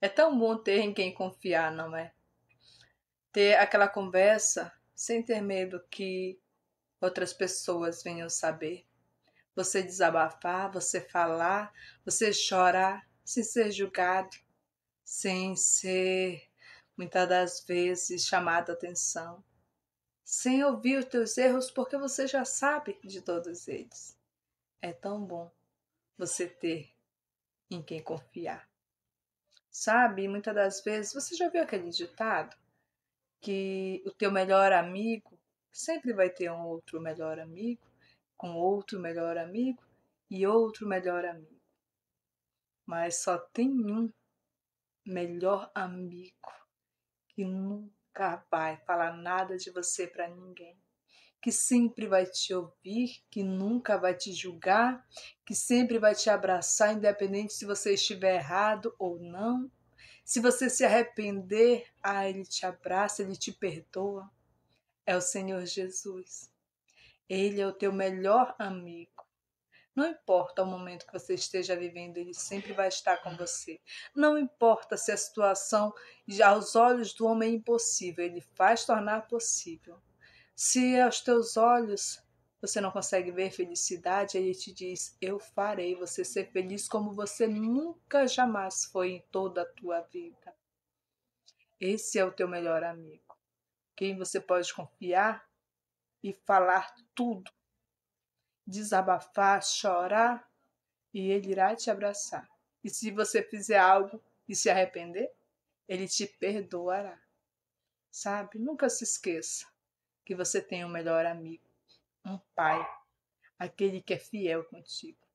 É tão bom ter em quem confiar, não é? Ter aquela conversa sem ter medo que outras pessoas venham saber. Você desabafar, você falar, você chorar, sem ser julgado, sem ser muitas das vezes chamado a atenção, sem ouvir os teus erros porque você já sabe de todos eles. É tão bom você ter em quem confiar sabe? Muitas das vezes, você já viu aquele ditado que o teu melhor amigo sempre vai ter um outro melhor amigo, com outro melhor amigo e outro melhor amigo. Mas só tem um melhor amigo que nunca vai falar nada de você para ninguém que sempre vai te ouvir, que nunca vai te julgar, que sempre vai te abraçar, independente se você estiver errado ou não. Se você se arrepender, ah, ele te abraça, ele te perdoa. É o Senhor Jesus. Ele é o teu melhor amigo. Não importa o momento que você esteja vivendo, ele sempre vai estar com você. Não importa se a situação aos olhos do homem é impossível, ele faz tornar possível. Se aos teus olhos você não consegue ver felicidade, ele te diz: Eu farei você ser feliz como você nunca jamais foi em toda a tua vida. Esse é o teu melhor amigo, quem você pode confiar e falar tudo, desabafar, chorar, e ele irá te abraçar. E se você fizer algo e se arrepender, ele te perdoará. Sabe? Nunca se esqueça que você tenha um melhor amigo, um pai, aquele que é fiel contigo.